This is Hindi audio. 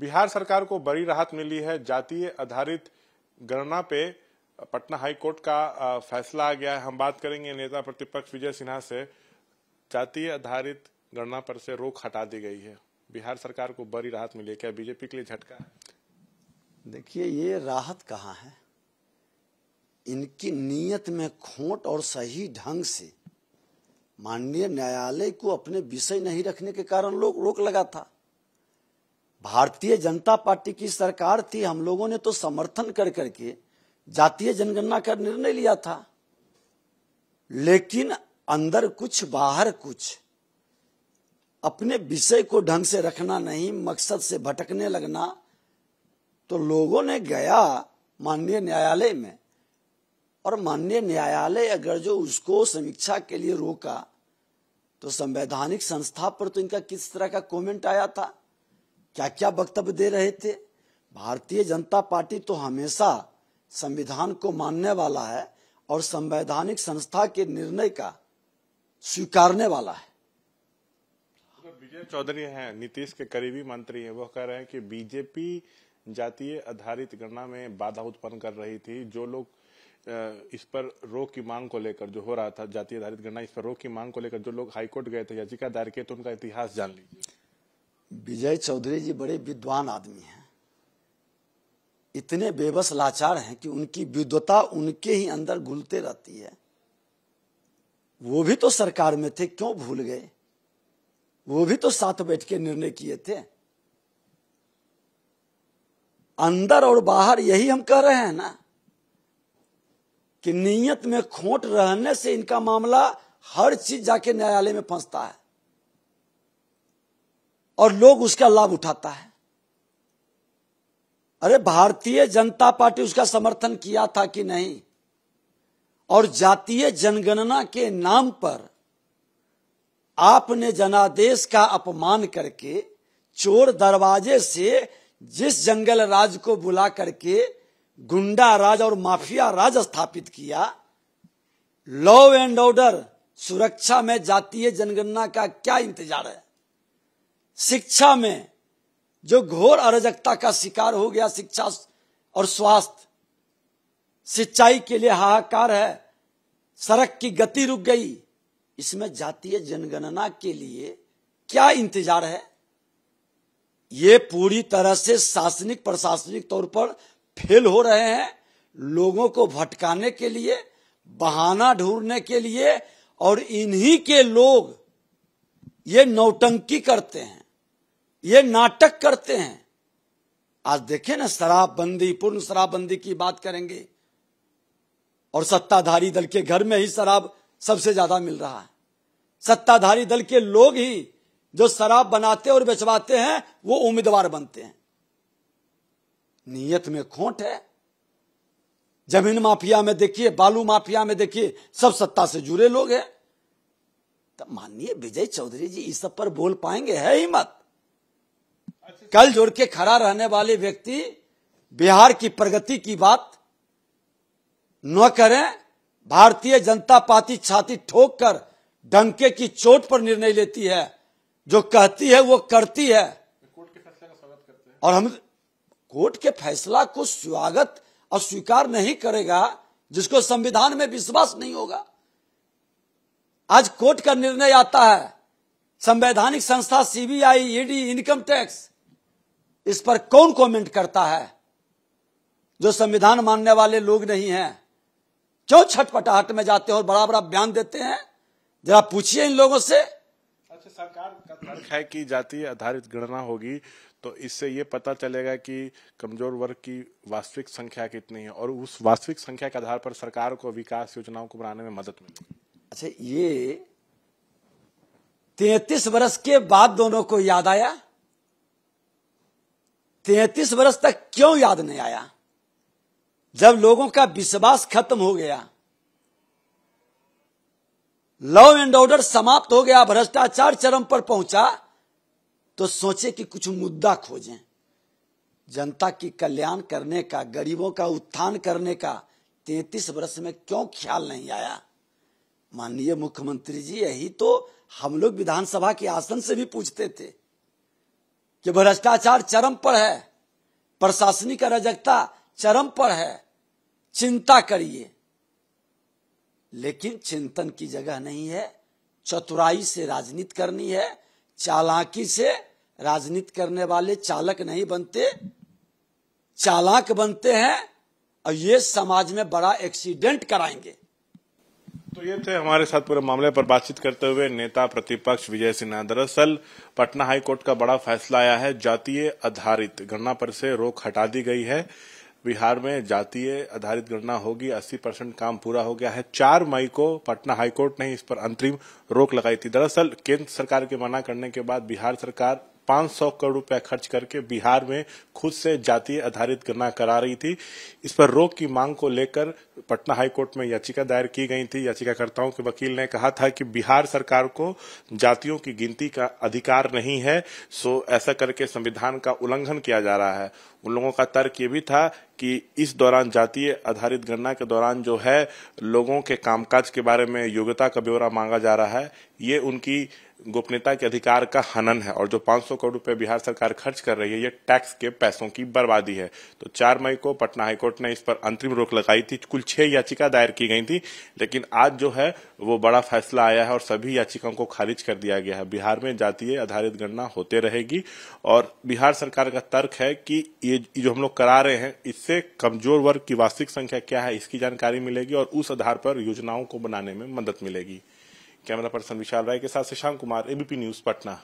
बिहार सरकार को बड़ी राहत मिली है जातीय आधारित गणना पे पटना हाई कोर्ट का फैसला आ गया है हम बात करेंगे नेता प्रतिपक्ष विजय सिन्हा से जातीय आधारित गणना पर से रोक हटा दी गई है बिहार सरकार को बड़ी राहत मिली क्या बीजेपी के लिए झटका देखिए ये राहत कहाँ है इनकी नीयत में खोट और सही ढंग से माननीय न्यायालय को अपने विषय नहीं रखने के कारण लोग रोक लगा था भारतीय जनता पार्टी की सरकार थी हम लोगों ने तो समर्थन कर करके जातीय जनगणना का निर्णय लिया था लेकिन अंदर कुछ बाहर कुछ अपने विषय को ढंग से रखना नहीं मकसद से भटकने लगना तो लोगों ने गया माननीय न्यायालय में और माननीय न्यायालय अगर जो उसको समीक्षा के लिए रोका तो संवैधानिक संस्था पर तो इनका किस तरह का कमेंट आया था क्या क्या वक्तव्य दे रहे थे भारतीय जनता पार्टी तो हमेशा संविधान को मानने वाला है और संवैधानिक संस्था के निर्णय का स्वीकारने वाला है विजय चौधरी हैं नीतीश के करीबी मंत्री हैं वो कह रहे हैं कि बीजेपी जातीय आधारित गणना में बाधा उत्पन्न कर रही थी जो लोग इस पर रोक की मांग को लेकर जो हो रहा था जातीय आधारित गणना इस पर रोक की मांग को लेकर जो लोग हाईकोर्ट गए थे याचिका दायर किए तो उनका इतिहास जान लीजिए विजय चौधरी जी बड़े विद्वान आदमी हैं इतने बेबस लाचार हैं कि उनकी विद्वता उनके ही अंदर घुलते रहती है वो भी तो सरकार में थे क्यों भूल गए वो भी तो साथ बैठ के निर्णय किए थे अंदर और बाहर यही हम कह रहे हैं ना कि नियत में खोट रहने से इनका मामला हर चीज जाके न्यायालय में फंसता है और लोग उसका लाभ उठाता है अरे भारतीय जनता पार्टी उसका समर्थन किया था कि नहीं और जातीय जनगणना के नाम पर आपने जनादेश का अपमान करके चोर दरवाजे से जिस जंगल राज को बुला करके गुंडा राज और माफिया राज स्थापित किया लॉ एंड ऑर्डर सुरक्षा में जातीय जनगणना का क्या इंतजार है शिक्षा में जो घोर अराजकता का शिकार हो गया शिक्षा और स्वास्थ्य सिंचाई के लिए हाहाकार है सड़क की गति रुक गई इसमें जातीय जनगणना के लिए क्या इंतजार है ये पूरी तरह से शासनिक प्रशासनिक तौर पर फेल हो रहे हैं लोगों को भटकाने के लिए बहाना ढूंढने के लिए और इन्हीं के लोग ये नौटंकी करते हैं ये नाटक करते हैं आज देखें ना शराबबंदी पूर्ण शराबबंदी की बात करेंगे और सत्ताधारी दल के घर में ही शराब सबसे ज्यादा मिल रहा है सत्ताधारी दल के लोग ही जो शराब बनाते और बेचवाते हैं वो उम्मीदवार बनते हैं नीयत में खोट है जमीन माफिया में देखिए बालू माफिया में देखिए सब सत्ता से जुड़े लोग हैं तब तो माननीय विजय चौधरी जी इस सब पर बोल पाएंगे है हिम्मत कल जोड़ के खड़ा रहने वाले व्यक्ति बिहार की प्रगति की बात न करें भारतीय जनता पार्टी छाती ठोक कर डंके की चोट पर निर्णय लेती है जो कहती है वो करती है कोर्ट के का स्वागत और हम कोर्ट के फैसला को स्वागत और स्वीकार नहीं करेगा जिसको संविधान में विश्वास नहीं होगा आज कोर्ट का निर्णय आता है संवैधानिक संस्था सीबीआई ईडी इनकम टैक्स इस पर कौन कमेंट करता है जो संविधान मानने वाले लोग नहीं हैं क्यों छटपटाहट में जाते हैं और बड़ा बड़ा बयान देते हैं जरा पूछिए इन लोगों से अच्छा सरकार का तर्क है कि जाति आधारित गणना होगी तो इससे ये पता चलेगा कि कमजोर वर्ग की वास्तविक संख्या कितनी है और उस वास्तविक संख्या के आधार पर सरकार को विकास योजनाओं को बनाने में मदद मिलेगी अच्छा ये तैतीस वर्ष के बाद दोनों को याद आया तैतीस वर्ष तक क्यों याद नहीं आया जब लोगों का विश्वास खत्म हो गया लॉ एंड ऑर्डर समाप्त हो गया भ्रष्टाचार चरम पर पहुंचा तो सोचे कि कुछ मुद्दा खोजें जनता की कल्याण करने का गरीबों का उत्थान करने का तैतीस वर्ष में क्यों ख्याल नहीं आया माननीय मुख्यमंत्री जी यही तो हम लोग विधानसभा के आसन से भी पूछते थे कि भ्रष्टाचार चरम पर है प्रशासनिक अराजकता चरम पर है चिंता करिए लेकिन चिंतन की जगह नहीं है चतुराई से राजनीति करनी है चालाकी से राजनीति करने वाले चालक नहीं बनते चालाक बनते हैं और ये समाज में बड़ा एक्सीडेंट कराएंगे तो ये थे हमारे साथ पूरे मामले पर बातचीत करते हुए नेता प्रतिपक्ष विजय सिन्हा दरअसल पटना हाईकोर्ट का बड़ा फैसला आया है जातीय आधारित गणना पर से रोक हटा दी गई है बिहार में जातीय आधारित गणना होगी 80 परसेंट काम पूरा हो गया है चार मई को पटना हाईकोर्ट ने इस पर अंतरिम रोक लगाई थी दरअसल केंद्र सरकार के मना करने के बाद बिहार सरकार 500 करोड़ रुपया खर्च करके बिहार में खुद से जाति आधारित गणना करा रही थी इस पर रोक की मांग को लेकर पटना हाईकोर्ट में याचिका दायर की गई थी याचिकाकर्ताओं के वकील ने कहा था कि बिहार सरकार को जातियों की गिनती का अधिकार नहीं है सो ऐसा करके संविधान का उल्लंघन किया जा रहा है उन लोगों का तर्क ये भी था कि इस दौरान जातीय आधारित गणना के दौरान जो है लोगों के कामकाज के बारे में योग्यता का ब्यौरा मांगा जा रहा है ये उनकी गोपनीयता के अधिकार का हनन है और जो 500 करोड़ रुपए बिहार सरकार खर्च कर रही है ये टैक्स के पैसों की बर्बादी है तो 4 मई को पटना हाईकोर्ट ने इस पर अंतरिम रोक लगाई थी कुल छह याचिका दायर की गई थी लेकिन आज जो है वो बड़ा फैसला आया है और सभी याचिकाओं को खारिज कर दिया गया है बिहार में जातीय आधारित गणना होते रहेगी और बिहार सरकार का तर्क है कि ये जो हम लोग करा रहे हैं इस इससे कमजोर वर्ग की वास्तविक संख्या क्या है इसकी जानकारी मिलेगी और उस आधार पर योजनाओं को बनाने में मदद मिलेगी कैमरा पर्सन विशाल राय के साथ शशांक कुमार एबीपी न्यूज पटना